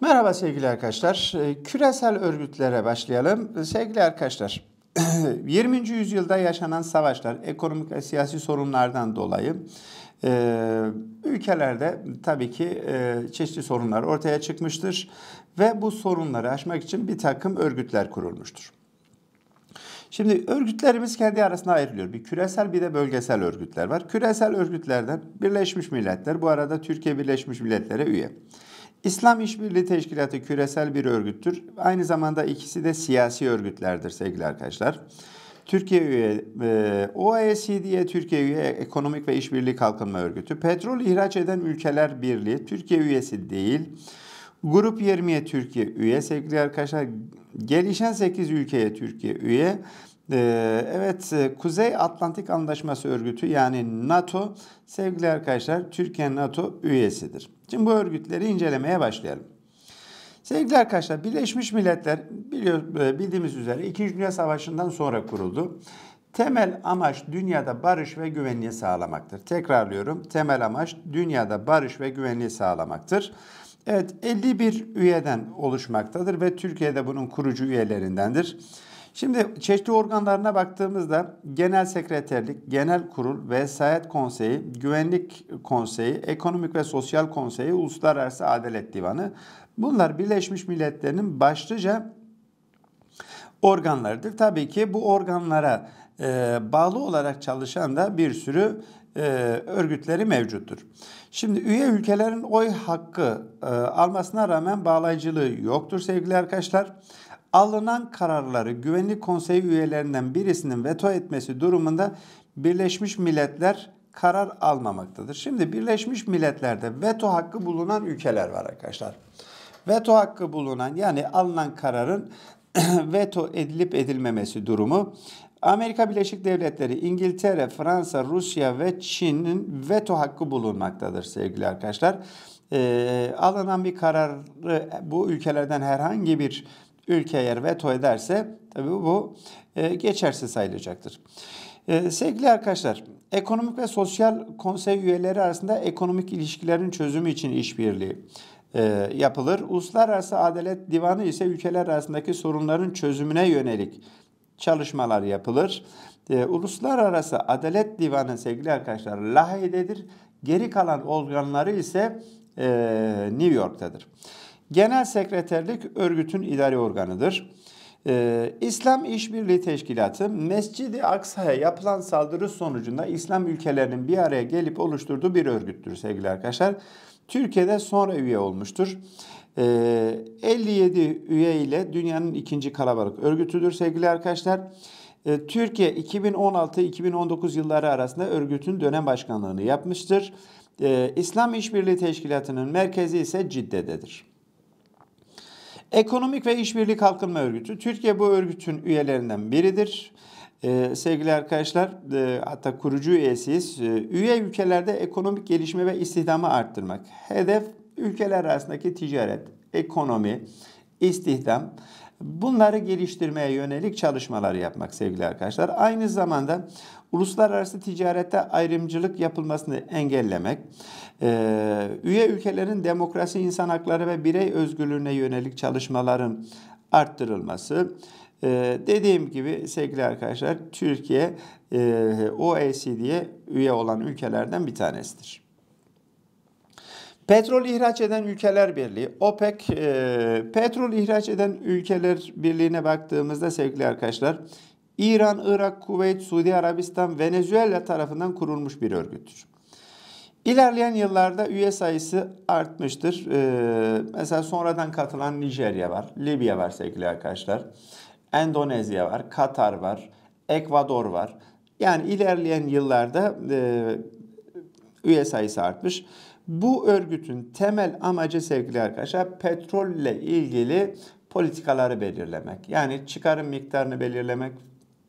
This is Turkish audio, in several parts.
Merhaba sevgili arkadaşlar. Ee, küresel örgütlere başlayalım. Ee, sevgili arkadaşlar, 20. yüzyılda yaşanan savaşlar, ekonomik ve siyasi sorunlardan dolayı ee, ülkelerde tabii ki e, çeşitli sorunlar ortaya çıkmıştır ve bu sorunları aşmak için bir takım örgütler kurulmuştur. Şimdi örgütlerimiz kendi arasında ayrılıyor. Bir küresel bir de bölgesel örgütler var. Küresel örgütlerden Birleşmiş Milletler, bu arada Türkiye Birleşmiş Milletler'e üye. İslam İşbirliği Teşkilatı küresel bir örgüttür. Aynı zamanda ikisi de siyasi örgütlerdir sevgili arkadaşlar. Türkiye üye, e, OECD'ye Türkiye üye ekonomik ve işbirliği kalkınma örgütü. Petrol ihraç eden ülkeler birliği Türkiye üyesi değil. Grup 20'ye Türkiye üye sevgili arkadaşlar. Gelişen 8 ülkeye Türkiye üye. Ee, evet, e, Kuzey Atlantik Anlaşması Örgütü yani NATO, sevgili arkadaşlar Türkiye NATO üyesidir. Şimdi bu örgütleri incelemeye başlayalım. Sevgili arkadaşlar, Birleşmiş Milletler biliyor, e, bildiğimiz üzere 2. Dünya Savaşı'ndan sonra kuruldu. Temel amaç dünyada barış ve güvenliği sağlamaktır. Tekrarlıyorum, temel amaç dünyada barış ve güvenliği sağlamaktır. Evet, 51 üyeden oluşmaktadır ve Türkiye de bunun kurucu üyelerindendir. Şimdi çeşitli organlarına baktığımızda genel sekreterlik, genel kurul, vesayet konseyi, güvenlik konseyi, ekonomik ve sosyal konseyi, uluslararası adalet divanı bunlar Birleşmiş Milletler'in başlıca organlarıdır. Tabii ki bu organlara e, bağlı olarak çalışan da bir sürü e, örgütleri mevcuttur. Şimdi üye ülkelerin oy hakkı e, almasına rağmen bağlayıcılığı yoktur sevgili arkadaşlar alınan kararları Güvenlik Konseyi üyelerinden birisinin veto etmesi durumunda Birleşmiş Milletler karar almamaktadır. Şimdi Birleşmiş Milletler'de veto hakkı bulunan ülkeler var arkadaşlar. Veto hakkı bulunan yani alınan kararın veto edilip edilmemesi durumu Amerika Birleşik Devletleri, İngiltere, Fransa, Rusya ve Çin'in veto hakkı bulunmaktadır sevgili arkadaşlar. E, alınan bir kararı bu ülkelerden herhangi bir ülke eğer veto ederse tabii bu e, geçersiz sayılacaktır. E, sevgili arkadaşlar, ekonomik ve sosyal konsey üyeleri arasında ekonomik ilişkilerin çözümü için işbirliği e, yapılır. Uluslararası Adalet Divanı ise ülkeler arasındaki sorunların çözümüne yönelik çalışmalar yapılır. E, Uluslararası Adalet Divanı sevgili arkadaşlar Lahey'dedir. Geri kalan organları ise e, New York'tadır. Genel Sekreterlik örgütün idari organıdır. Ee, İslam İşbirliği Teşkilatı Mescidi i Aksa'ya yapılan saldırı sonucunda İslam ülkelerinin bir araya gelip oluşturduğu bir örgüttür sevgili arkadaşlar. Türkiye'de sonra üye olmuştur. Ee, 57 üye ile dünyanın ikinci kalabalık örgütüdür sevgili arkadaşlar. Ee, Türkiye 2016-2019 yılları arasında örgütün dönem başkanlığını yapmıştır. Ee, İslam İşbirliği Teşkilatı'nın merkezi ise Cidde'dedir. Ekonomik ve İşbirliği Kalkınma Örgütü. Türkiye bu örgütün üyelerinden biridir. Ee, sevgili arkadaşlar e, hatta kurucu üyesiyiz. E, üye ülkelerde ekonomik gelişme ve istihdamı arttırmak. Hedef ülkeler arasındaki ticaret, ekonomi, istihdam bunları geliştirmeye yönelik çalışmalar yapmak sevgili arkadaşlar. Aynı zamanda uluslararası ticarette ayrımcılık yapılmasını engellemek, e, üye ülkelerin demokrasi, insan hakları ve birey özgürlüğüne yönelik çalışmaların arttırılması, e, dediğim gibi sevgili arkadaşlar Türkiye e, OECD'ye üye olan ülkelerden bir tanesidir. Petrol ihraç eden ülkeler birliği OPEC e, petrol ihraç eden ülkeler birliğine baktığımızda sevgili arkadaşlar İran, Irak, Kuveyt, Suudi Arabistan, Venezuela tarafından kurulmuş bir örgüttür. İlerleyen yıllarda üye sayısı artmıştır. Ee, mesela sonradan katılan Nijerya var, Libya var sevgili arkadaşlar. Endonezya var, Katar var, Ekvador var. Yani ilerleyen yıllarda e, üye sayısı artmış. Bu örgütün temel amacı sevgili arkadaşlar petrolle ilgili politikaları belirlemek. Yani çıkarım miktarını belirlemek,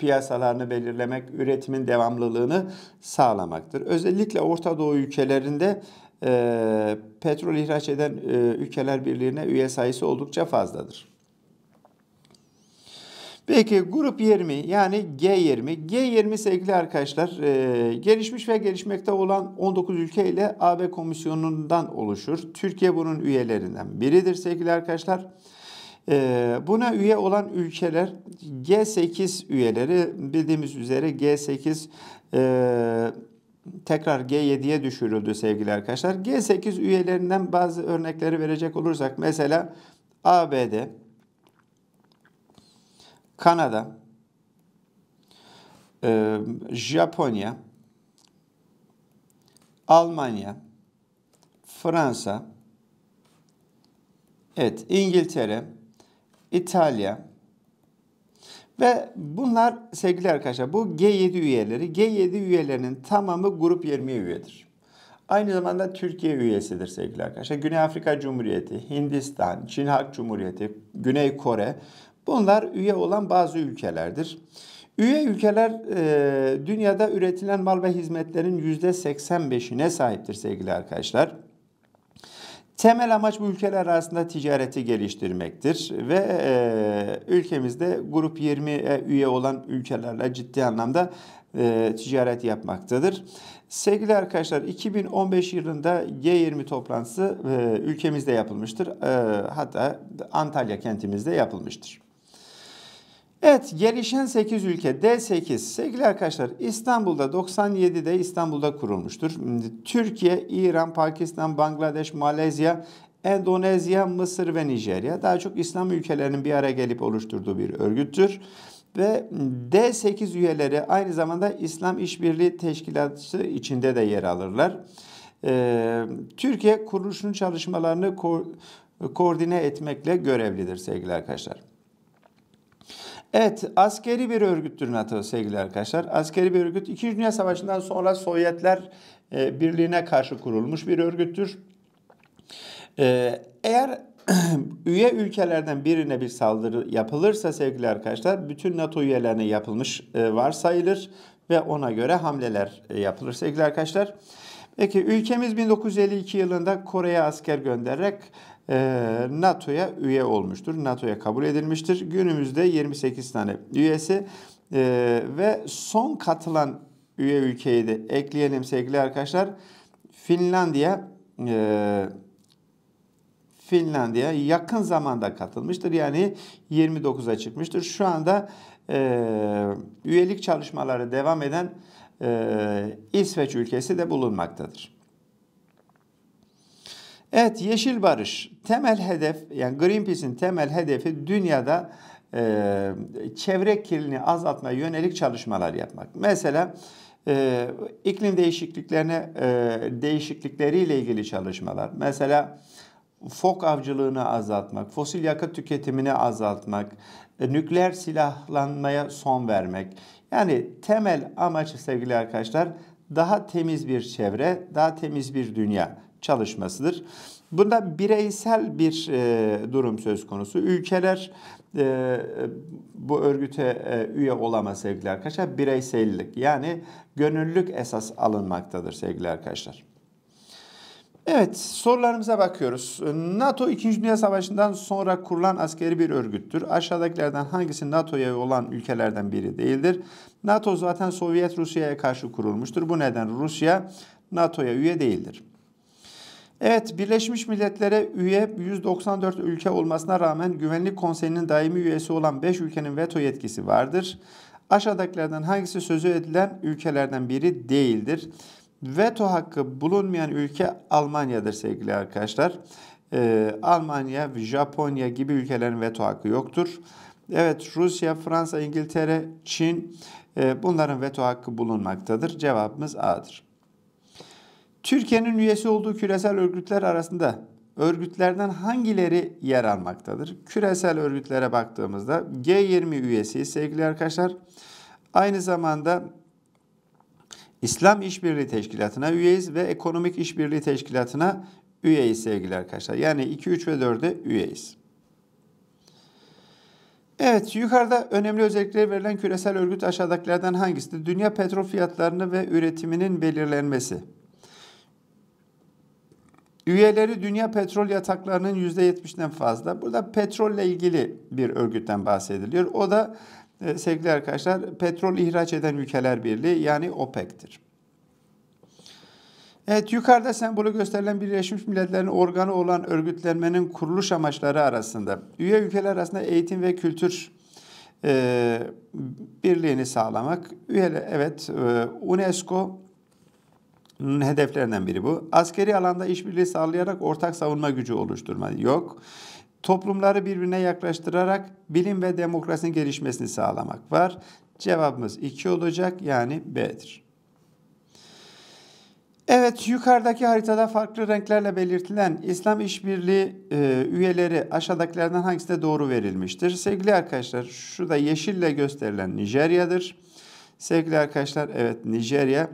piyasalarını belirlemek, üretimin devamlılığını sağlamaktır. Özellikle Orta Doğu ülkelerinde e, petrol ihraç eden e, ülkeler birliğine üye sayısı oldukça fazladır. Peki grup 20 yani G20. G20 sevgili arkadaşlar e, gelişmiş ve gelişmekte olan 19 ülke ile AB komisyonundan oluşur. Türkiye bunun üyelerinden biridir sevgili arkadaşlar. Arkadaşlar. Ee, buna üye olan ülkeler G8 üyeleri bildiğimiz üzere G8 e, tekrar G7'ye düşürüldü sevgili arkadaşlar. G8 üyelerinden bazı örnekleri verecek olursak mesela ABD, Kanada, e, Japonya, Almanya, Fransa, evet İngiltere, İtalya, ve bunlar sevgili arkadaşlar bu G7 üyeleri, G7 üyelerinin tamamı grup 20 üyedir. Aynı zamanda Türkiye üyesidir sevgili arkadaşlar. Güney Afrika Cumhuriyeti, Hindistan, Çin Halk Cumhuriyeti, Güney Kore bunlar üye olan bazı ülkelerdir. Üye ülkeler e, dünyada üretilen mal ve hizmetlerin %85'ine sahiptir sevgili arkadaşlar. Temel amaç bu ülkeler arasında ticareti geliştirmektir ve e, ülkemizde grup 20 e, üye olan ülkelerle ciddi anlamda e, ticaret yapmaktadır. Sevgili arkadaşlar 2015 yılında G20 toplantısı e, ülkemizde yapılmıştır. E, hatta Antalya kentimizde yapılmıştır. Evet gelişen 8 ülke D8 sevgili arkadaşlar İstanbul'da 97'de İstanbul'da kurulmuştur. Türkiye, İran, Pakistan, Bangladeş, Malezya, Endonezya, Mısır ve Nijerya daha çok İslam ülkelerinin bir araya gelip oluşturduğu bir örgüttür. Ve D8 üyeleri aynı zamanda İslam İşbirliği Teşkilatı içinde de yer alırlar. Ee, Türkiye kuruluşun çalışmalarını ko koordine etmekle görevlidir sevgili arkadaşlar. Evet, askeri bir örgüttür NATO sevgili arkadaşlar. Askeri bir örgüt. 2. Dünya Savaşı'ndan sonra Sovyetler e, Birliği'ne karşı kurulmuş bir örgüttür. E, eğer üye ülkelerden birine bir saldırı yapılırsa sevgili arkadaşlar bütün NATO üyelerine yapılmış e, varsayılır ve ona göre hamleler e, yapılır sevgili arkadaşlar. Peki ülkemiz 1952 yılında Kore'ye asker göndererek ee, NATO'ya üye olmuştur. NATO'ya kabul edilmiştir. Günümüzde 28 tane üyesi ee, ve son katılan üye ülkeyi de ekleyelim sevgili arkadaşlar. Finlandiya ee, Finlandiya yakın zamanda katılmıştır. Yani 29'a çıkmıştır. Şu anda e, üyelik çalışmaları devam eden e, İsveç ülkesi de bulunmaktadır. Evet yeşil barış temel hedef yani Greenpeace'in temel hedefi dünyada e, çevre kirliliğini azaltmaya yönelik çalışmalar yapmak. Mesela e, iklim değişikliklerine e, değişiklikleriyle ilgili çalışmalar. Mesela fok avcılığını azaltmak, fosil yakıt tüketimini azaltmak, e, nükleer silahlanmaya son vermek. Yani temel amaç sevgili arkadaşlar daha temiz bir çevre, daha temiz bir dünya çalışmasıdır. Bunda bireysel bir e, durum söz konusu. Ülkeler e, bu örgüte e, üye olamaz sevgili arkadaşlar. Bireysellik yani gönüllülük esas alınmaktadır sevgili arkadaşlar. Evet sorularımıza bakıyoruz. NATO 2. Dünya Savaşı'ndan sonra kurulan askeri bir örgüttür. Aşağıdakilerden hangisi NATO'ya olan ülkelerden biri değildir? NATO zaten Sovyet Rusya'ya karşı kurulmuştur. Bu neden Rusya NATO'ya üye değildir. Evet, Birleşmiş Milletler'e üye 194 ülke olmasına rağmen Güvenlik Konseyi'nin daimi üyesi olan 5 ülkenin veto yetkisi vardır. Aşağıdakilerden hangisi sözü edilen ülkelerden biri değildir? Veto hakkı bulunmayan ülke Almanya'dır sevgili arkadaşlar. Ee, Almanya, Japonya gibi ülkelerin veto hakkı yoktur. Evet Rusya, Fransa, İngiltere, Çin e, bunların veto hakkı bulunmaktadır. Cevabımız A'dır. Türkiye'nin üyesi olduğu küresel örgütler arasında örgütlerden hangileri yer almaktadır? Küresel örgütlere baktığımızda G20 üyesi sevgili arkadaşlar. Aynı zamanda İslam İşbirliği Teşkilatı'na üyeyiz ve Ekonomik İşbirliği Teşkilatı'na üyeyiz sevgili arkadaşlar. Yani 2, 3 ve 4'e üyeyiz. Evet, yukarıda önemli özellikleri verilen küresel örgüt aşağıdakilerden hangisidir? Dünya petrol fiyatlarını ve üretiminin belirlenmesi. Üyeleri dünya petrol yataklarının %70'den fazla. Burada petrolle ilgili bir örgütten bahsediliyor. O da e, sevgili arkadaşlar petrol ihraç eden ülkeler birliği yani OPEC'tir. Evet yukarıda sembolü gösterilen Birleşmiş Milletler'in organı olan örgütlenmenin kuruluş amaçları arasında üye ülkeler arasında eğitim ve kültür e, birliğini sağlamak, Üye evet e, UNESCO hedeflerinden biri bu. Askeri alanda işbirliği sağlayarak ortak savunma gücü oluşturma yok. Toplumları birbirine yaklaştırarak bilim ve demokrasinin gelişmesini sağlamak var. Cevabımız 2 olacak yani B'dir. Evet, yukarıdaki haritada farklı renklerle belirtilen İslam İşbirliği e, üyeleri aşağıdakilerden hangisine doğru verilmiştir? Sevgili arkadaşlar, şurada yeşille gösterilen Nijerya'dır. Sevgili arkadaşlar, evet Nijerya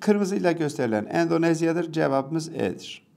Kırmızıyla gösterilen Endonezya'dır. Cevabımız E'dir.